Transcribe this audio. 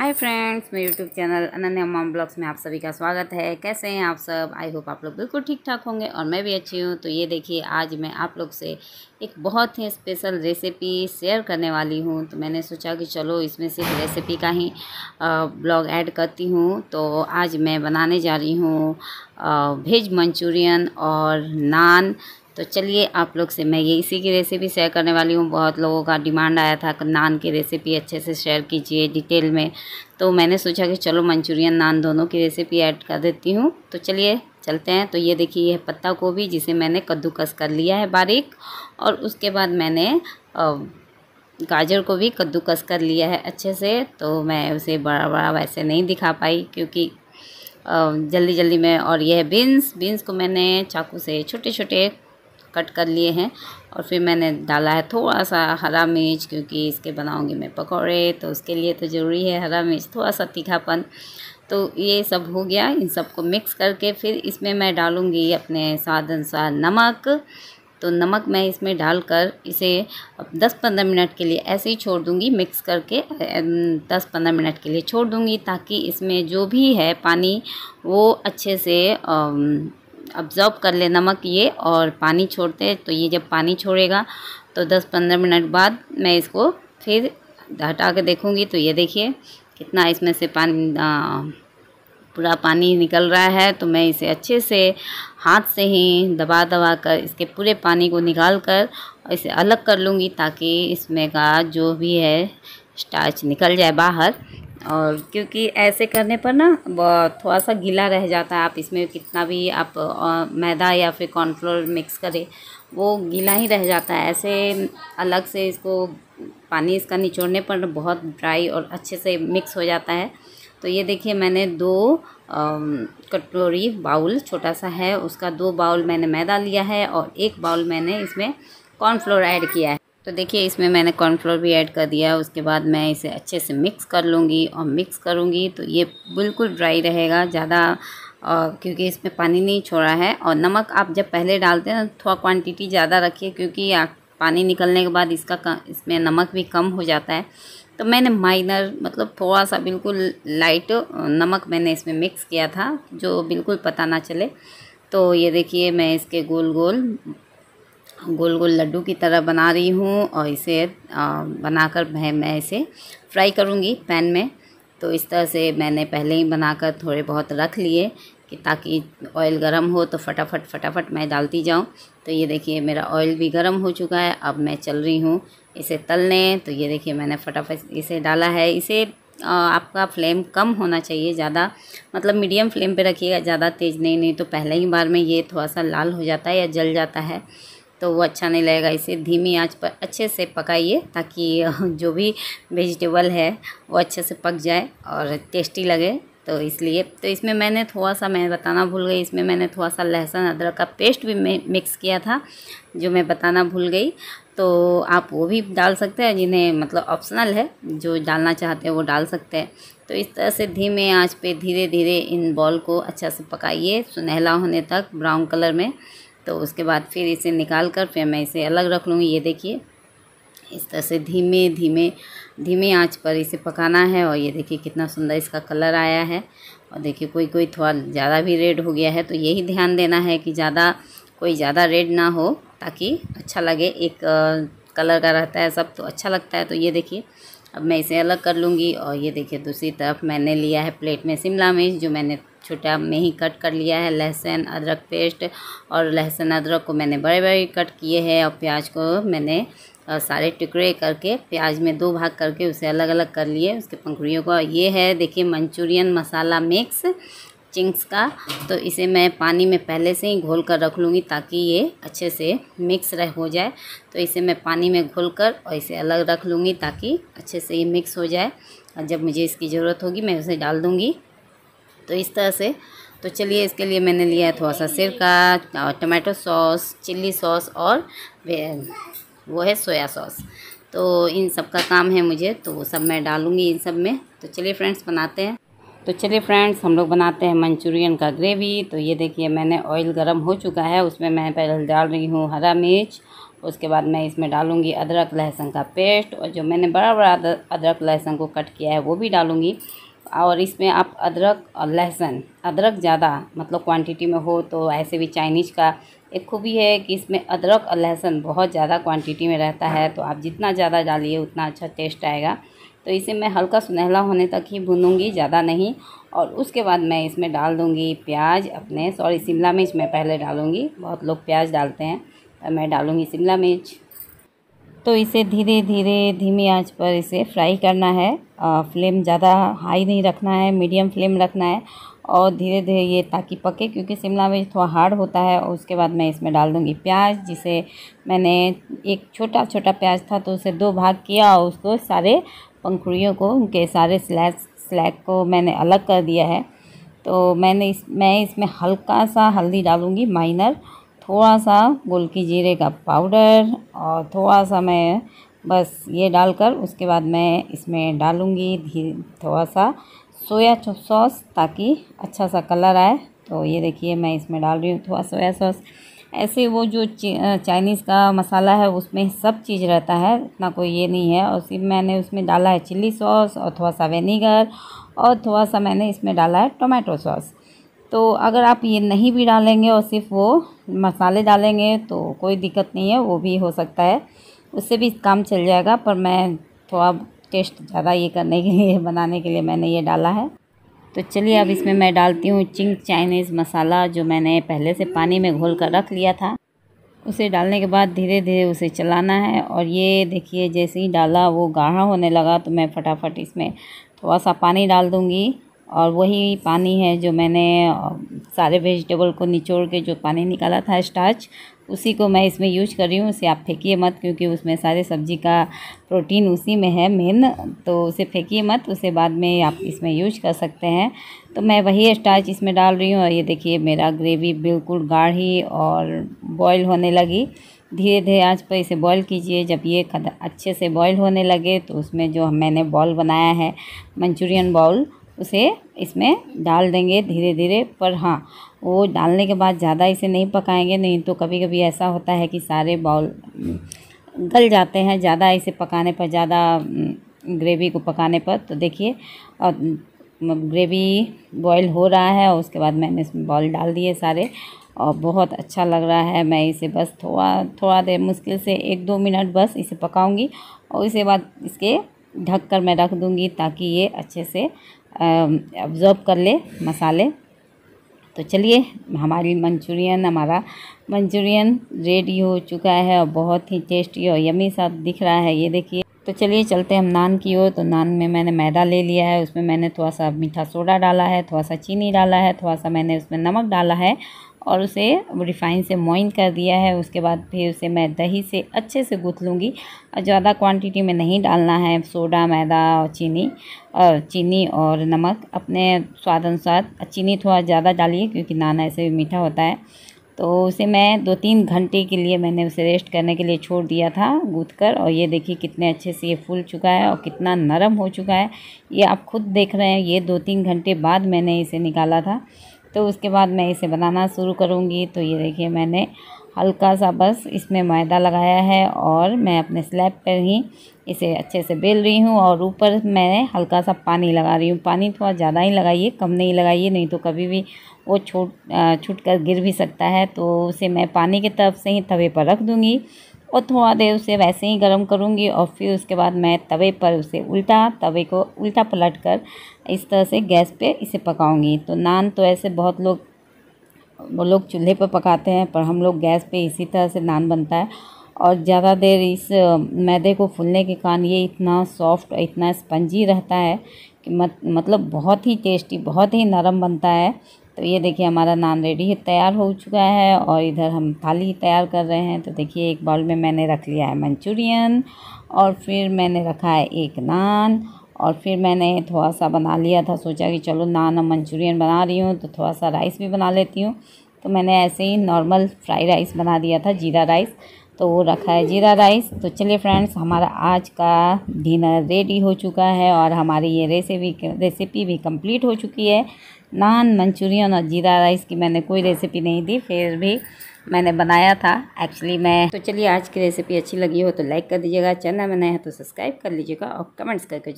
हाय friends मेरे YouTube channel Ananya mom blogs में आप सभी का स्वागत है कैसे हैं आप सब आई होप आप लोग बिल्कुल ठीक ठाक होंगे और मैं भी अच्छी हूँ तो ये देखिए आज मैं आप लोग से एक बहुत ही स्पेशल रेसिपी शेयर करने वाली हूँ तो मैंने सोचा कि चलो इसमें सिर्फ रेसिपी का ही ब्लॉग ऐड करती हूँ तो आज मैं बनाने जा रही हूँ वेज मंचूरियन और नान तो चलिए आप लोग से मैं ये इसी की रेसिपी शेयर करने वाली हूँ बहुत लोगों का डिमांड आया था नान की रेसिपी अच्छे से शेयर कीजिए डिटेल में तो मैंने सोचा कि चलो मंचूरियन नान दोनों की रेसिपी ऐड कर देती हूँ तो चलिए चलते हैं तो ये देखिए यह पत्ता गोभी जिसे मैंने कद्दूकस कर लिया है बारीक और उसके बाद मैंने गाजर को भी कद्दूकस कर लिया है अच्छे से तो मैं उसे बड़ा बड़ा वैसे नहीं दिखा पाई क्योंकि जल्दी जल्दी में और यह बीन्स बीन्स को मैंने चाकू से छोटे छोटे कट कर लिए हैं और फिर मैंने डाला है थोड़ा सा हरा मिर्च क्योंकि इसके बनाऊंगी मैं पकौड़े तो उसके लिए तो ज़रूरी है हरा मिर्च थोड़ा सा तीखापन तो ये सब हो गया इन सबको मिक्स करके फिर इसमें मैं डालूँगी अपने स्वाद अनुसार नमक तो नमक मैं इसमें डालकर इसे 10-15 मिनट के लिए ऐसे ही छोड़ दूंगी मिक्स करके 10-15 मिनट के लिए छोड़ दूंगी ताकि इसमें जो भी है पानी वो अच्छे से ऑब्ज़र्व कर ले नमक ये और पानी छोड़ते हैं तो ये जब पानी छोड़ेगा तो 10-15 मिनट बाद मैं इसको फिर हटा के देखूँगी तो ये देखिए कितना इसमें से पानी पूरा पानी निकल रहा है तो मैं इसे अच्छे से हाथ से ही दबा दबा कर इसके पूरे पानी को निकाल कर इसे अलग कर लूँगी ताकि इसमें का जो भी है स्टार्च निकल जाए बाहर और क्योंकि ऐसे करने पर ना थोड़ा सा गीला रह जाता है आप इसमें कितना भी आप मैदा या फिर कॉर्नफ्लोर मिक्स करें वो गीला ही रह जाता है ऐसे अलग से इसको पानी इसका निचोड़ने पर बहुत ड्राई और अच्छे से मिक्स हो जाता है तो ये देखिए मैंने दो कटोरी बाउल छोटा सा है उसका दो बाउल मैंने मैदा लिया है और एक बाउल मैंने इसमें कॉर्नफ्लोर ऐड किया है तो देखिए इसमें मैंने कॉर्नफ्लोर भी ऐड कर दिया उसके बाद मैं इसे अच्छे से मिक्स कर लूँगी और मिक्स करूँगी तो ये बिल्कुल ड्राई रहेगा ज़्यादा और क्योंकि इसमें पानी नहीं छोड़ा है और नमक आप जब पहले डालते हैं ना थोड़ा क्वांटिटी ज़्यादा रखिए क्योंकि पानी निकलने के बाद इसका इसमें नमक भी कम हो जाता है तो मैंने माइनर मतलब थोड़ा सा बिल्कुल लाइट नमक मैंने इसमें मिक्स किया था जो बिल्कुल पता ना चले तो ये देखिए मैं इसके गोल गोल गोल गोल लड्डू की तरह बना रही हूँ और इसे बनाकर मैं मैं इसे फ्राई करूँगी पैन में तो इस तरह से मैंने पहले ही बनाकर थोड़े बहुत रख लिए कि ताकि ऑयल गर्म हो तो फटाफट फटाफट मैं डालती जाऊँ तो ये देखिए मेरा ऑयल भी गर्म हो चुका है अब मैं चल रही हूँ इसे तलने तो ये देखिए मैंने फटाफट इसे डाला है इसे आपका फ्लेम कम होना चाहिए ज़्यादा मतलब मीडियम फ्लेम पे रखिएगा ज़्यादा तेज़ नहीं नहीं तो पहले ही बार में ये थोड़ा सा लाल हो जाता है या जल जाता है तो वो अच्छा नहीं लगेगा इसे धीमी आंच पर अच्छे से पकाइए ताकि जो भी वेजिटेबल है वो अच्छे से पक जाए और टेस्टी लगे तो इसलिए तो इसमें मैंने थोड़ा सा मैं बताना भूल गई इसमें मैंने थोड़ा सा लहसुन अदरक का पेस्ट भी मिक्स किया था जो मैं बताना भूल गई तो आप वो भी डाल सकते हैं जिन्हें मतलब ऑप्शनल है जो डालना चाहते हैं वो डाल सकते हैं तो इस तरह से धीमे आंच पे धीरे धीरे इन बॉल को अच्छा से पकाइए सुनहला होने तक ब्राउन कलर में तो उसके बाद फिर इसे निकाल कर फिर मैं इसे अलग रख लूँगी ये देखिए इस तरह से धीमे धीमे धीमे आंच पर इसे पकाना है और ये देखिए कितना सुंदर इसका कलर आया है और देखिए कोई कोई थोड़ा ज़्यादा भी रेड हो गया है तो यही ध्यान देना है कि ज़्यादा कोई ज़्यादा रेड ना हो ताकि अच्छा लगे एक आ, कलर का रहता है सब तो अच्छा लगता है तो ये देखिए अब मैं इसे अलग कर लूँगी और ये देखिए दूसरी तरफ मैंने लिया है प्लेट में शिमला मिर्च जो मैंने छोटा में ही कट कर लिया है लहसुन अदरक पेस्ट और लहसुन अदरक को मैंने बड़े बड़े कट किए हैं और प्याज को मैंने सारे टुकड़े करके प्याज में दो भाग करके उसे अलग अलग कर लिए उसके पंखुड़ियों को ये है देखिए मंचूरियन मसाला मिक्स चिंग्स का तो इसे मैं पानी में पहले से ही घोल कर रख लूँगी ताकि ये अच्छे से मिक्स रह हो जाए तो इसे मैं पानी में घोल कर और इसे अलग रख लूँगी ताकि अच्छे से ये मिक्स हो जाए और जब मुझे इसकी ज़रूरत होगी मैं उसे डाल दूँगी तो इस तरह से तो चलिए इसके लिए मैंने लिया है थोड़ा सा सिरका और टमाटो सॉस चिल्ली सॉस और वो है सोया सॉस तो इन सब का काम है मुझे तो वो सब मैं डालूँगी इन सब में तो चलिए फ्रेंड्स बनाते हैं तो चलिए फ्रेंड्स हम लोग बनाते हैं मंचूरियन का ग्रेवी तो ये देखिए मैंने ऑयल गर्म हो चुका है उसमें मैं पहले डाल रही हूँ हरा मिर्च उसके बाद मैं इसमें डालूँगी अदरक लहसुन का पेस्ट और जो मैंने बड़ा बड़ा अदरक लहसुन को कट किया है वो भी डालूँगी और इसमें आप अदरक और लहसुन अदरक ज़्यादा मतलब क्वांटिटी में हो तो ऐसे भी चाइनीज़ का एक खूबी है कि इसमें अदरक और लहसुन बहुत ज़्यादा क्वांटिटी में रहता है तो आप जितना ज़्यादा डालिए उतना अच्छा टेस्ट आएगा तो इसे मैं हल्का सुनहला होने तक ही भूनूंगी ज़्यादा नहीं और उसके बाद मैं इसमें डाल दूँगी प्याज अपने सॉरी शिमला मिर्च मैं पहले डालूँगी बहुत लोग प्याज डालते हैं तो मैं डालूँगी शिमला मिर्च तो इसे धीरे धीरे धीमी आंच पर इसे फ्राई करना है फ्लेम ज़्यादा हाई नहीं रखना है मीडियम फ्लेम रखना है और धीरे धीरे ये ताकि पके क्योंकि शिमला मिर्च थोड़ा हार्ड होता है और उसके बाद मैं इसमें डाल दूँगी प्याज जिसे मैंने एक छोटा छोटा प्याज था तो उसे दो भाग किया और उसको सारे पंखुड़ियों को उनके सारे स्लैग स्लैग को मैंने अलग कर दिया है तो मैंने इस मैं इसमें हल्का सा हल्दी डालूँगी माइनर थोड़ा सा गोलकी जीरे का पाउडर और थोड़ा सा मैं बस ये डालकर उसके बाद मैं इसमें डालूँगी धी थोड़ा सा सोया सॉस ताकि अच्छा सा कलर आए तो ये देखिए मैं इसमें डाल रही हूँ थोड़ा सोया सॉस ऐसे वो जो चाइनीज़ का मसाला है उसमें सब चीज़ रहता है इतना कोई ये नहीं है और सिर्फ मैंने उसमें डाला है चिल्ली सॉस और थोड़ा सा वेनेगर और थोड़ा सा मैंने इसमें डाला है टोमेटो सॉस तो अगर आप ये नहीं भी डालेंगे और सिर्फ वो मसाले डालेंगे तो कोई दिक्कत नहीं है वो भी हो सकता है उससे भी काम चल जाएगा पर मैं थोड़ा टेस्ट ज़्यादा ये करने के लिए बनाने के लिए मैंने ये डाला है तो चलिए अब इसमें मैं डालती हूँ चिंग चाइनीज़ मसाला जो मैंने पहले से पानी में घोल कर रख लिया था उसे डालने के बाद धीरे धीरे उसे चलाना है और ये देखिए जैसे ही डाला वो गाढ़ा होने लगा तो मैं फटाफट इसमें थोड़ा सा पानी डाल दूँगी और वही पानी है जो मैंने सारे वेजिटेबल को निचोड़ के जो पानी निकाला था स्टार्च उसी को मैं इसमें यूज कर रही हूँ उसे आप फेंकिए मत क्योंकि उसमें सारे सब्जी का प्रोटीन उसी में है मेन तो उसे फेंकिए मत उसे बाद में आप इसमें यूज कर सकते हैं तो मैं वही स्टार्च इसमें डाल रही हूँ और ये देखिए मेरा ग्रेवी बिल्कुल गाढ़ी और बॉयल होने लगी धीरे धीरे आँच पर इसे बॉईल कीजिए जब ये अच्छे से बॉईल होने लगे तो उसमें जो मैंने बॉल बनाया है मंचूरियन बॉल उसे इसमें डाल देंगे धीरे धीरे पर हाँ वो डालने के बाद ज़्यादा इसे नहीं पकाएंगे नहीं तो कभी कभी ऐसा होता है कि सारे बाउल गल जाते हैं ज़्यादा इसे पकाने पर ज़्यादा ग्रेवी को पकाने पर तो देखिए और ग्रेवी बॉईल हो रहा है और उसके बाद मैंने इसमें बॉल डाल दिए सारे और बहुत अच्छा लग रहा है मैं इसे बस थोड़ा थोड़ा देर मुश्किल से एक दो मिनट बस इसे पकाऊंगी और इसके बाद इसके ढक कर मैं रख दूँगी ताकि ये अच्छे से ऑब्ज़र्व कर ले मसाले तो चलिए हमारी मंचूरियन हमारा मंचूरियन रेडी हो चुका है और बहुत ही टेस्टी और यमी सा दिख रहा है ये देखिए तो चलिए चलते हम नान की ओर तो नान में मैंने मैदा ले लिया है उसमें मैंने थोड़ा सा मीठा सोडा डाला है थोड़ा सा चीनी डाला है थोड़ा सा मैंने उसमें नमक डाला है और उसे रिफाइन से मोइन कर दिया है उसके बाद फिर उसे मैं दही से अच्छे से गूँथ लूँगी और ज़्यादा क्वांटिटी में नहीं डालना है सोडा मैदा और चीनी और चीनी और नमक अपने स्वाद अनुसार चीनी थोड़ा ज़्यादा डालिए क्योंकि नान ऐसे भी मीठा होता है तो उसे मैं दो तीन घंटे के लिए मैंने उसे रेस्ट करने के लिए छोड़ दिया था गूँथ कर और ये देखिए कितने अच्छे से ये फूल चुका है और कितना नरम हो चुका है ये आप खुद देख रहे हैं ये दो तीन घंटे बाद मैंने इसे निकाला था तो उसके बाद मैं इसे बनाना शुरू करूँगी तो ये देखिए मैंने हल्का सा बस इसमें मैदा लगाया है और मैं अपने स्लैब पर ही इसे अच्छे से बेल रही हूँ और ऊपर मैं हल्का सा पानी लगा रही हूँ पानी थोड़ा ज़्यादा ही लगाइए कम नहीं लगाइए नहीं तो कभी भी वो छूट छूट कर गिर भी सकता है तो उसे मैं पानी की तरफ से ही तवे पर रख दूँगी और थोड़ा देर उसे वैसे ही गर्म करूँगी और फिर उसके बाद मैं तवे पर उसे उल्टा तवे को उल्टा पलट कर इस तरह से गैस पे इसे पकाऊंगी तो नान तो ऐसे बहुत लोग वो लोग चूल्हे पर पकाते हैं पर हम लोग गैस पे इसी तरह से नान बनता है और ज़्यादा देर इस मैदे को फूलने के कारण ये इतना सॉफ्ट इतना स्पंजी रहता है कि मत मतलब बहुत ही टेस्टी बहुत ही नरम बनता है तो ये देखिए हमारा नान रेडी तैयार हो चुका है और इधर हम थाली तैयार कर रहे हैं तो देखिए एक बाउल में मैंने रख लिया है मंचूरियन और फिर मैंने रखा है एक नान और फिर मैंने थोड़ा सा बना लिया था सोचा कि चलो नान और मंचूरियन बना रही हूँ तो थोड़ा सा राइस भी बना लेती हूँ तो मैंने ऐसे ही नॉर्मल फ्राई राइस बना दिया था जीरा राइस तो वो रखा है जीरा राइस तो चलिए फ्रेंड्स हमारा आज का डिनर रेडी हो चुका है और हमारी ये रेसिपी रेसिपी भी कंप्लीट हो चुकी है नान मंचूरियन और जीरा राइस की मैंने कोई रेसिपी नहीं दी फिर भी मैंने बनाया था एक्चुअली मैं तो चलिए आज की रेसिपी अच्छी लगी हो तो लाइक कर दीजिएगा चैनल में नया है तो सब्सक्राइब कर लीजिएगा और कमेंट्स करके